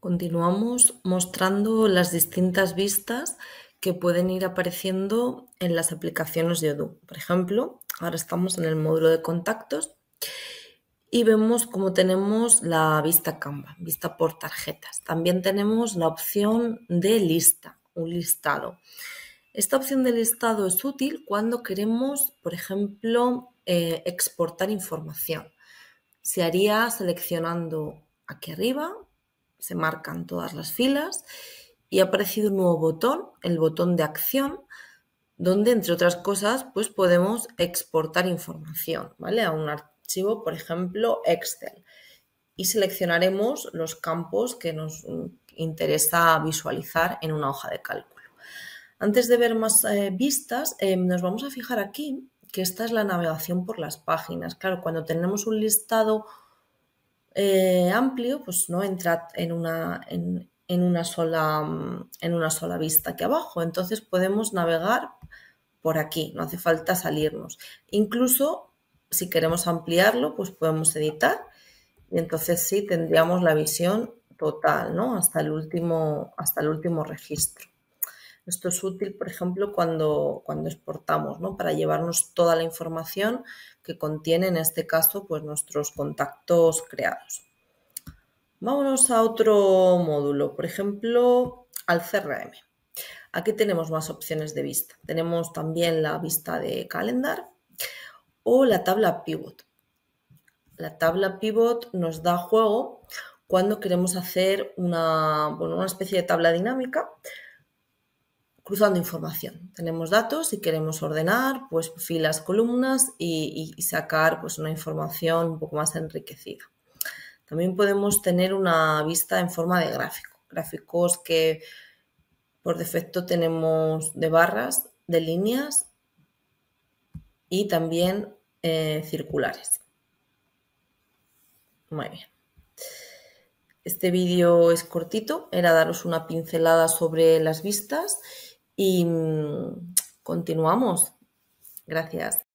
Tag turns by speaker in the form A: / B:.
A: Continuamos mostrando las distintas vistas que pueden ir apareciendo en las aplicaciones de Odoo. Por ejemplo, ahora estamos en el módulo de contactos y vemos cómo tenemos la vista Canva, vista por tarjetas. También tenemos la opción de lista, un listado. Esta opción de listado es útil cuando queremos, por ejemplo, eh, exportar información. Se haría seleccionando aquí arriba se marcan todas las filas y ha aparecido un nuevo botón, el botón de acción, donde entre otras cosas pues podemos exportar información, ¿vale? A un archivo, por ejemplo, Excel. Y seleccionaremos los campos que nos interesa visualizar en una hoja de cálculo. Antes de ver más eh, vistas, eh, nos vamos a fijar aquí que esta es la navegación por las páginas. Claro, cuando tenemos un listado eh, amplio, pues no entra en una, en, una sola, en una sola vista aquí abajo. Entonces podemos navegar por aquí, no hace falta salirnos. Incluso si queremos ampliarlo, pues podemos editar y entonces sí tendríamos la visión total, ¿no? Hasta el último, hasta el último registro. Esto es útil, por ejemplo, cuando, cuando exportamos, para llevarnos toda la información que contiene, en este caso, pues, nuestros contactos creados. Vámonos a otro módulo, por ejemplo, al CRM. Aquí tenemos más opciones de vista. Tenemos también la vista de calendar o la tabla pivot. La tabla pivot nos da juego cuando queremos hacer una, una especie de tabla dinámica cruzando información. Tenemos datos y queremos ordenar pues, filas, columnas y, sacar pues, una información un poco más enriquecida. También podemos tener una vista en forma de gráfico, gráficos que por defecto tenemos de barras, de líneas y también eh, circulares. Muy bien. Este vídeo es cortito, era daros una pincelada sobre las vistas y mm, continuamos. Gracias.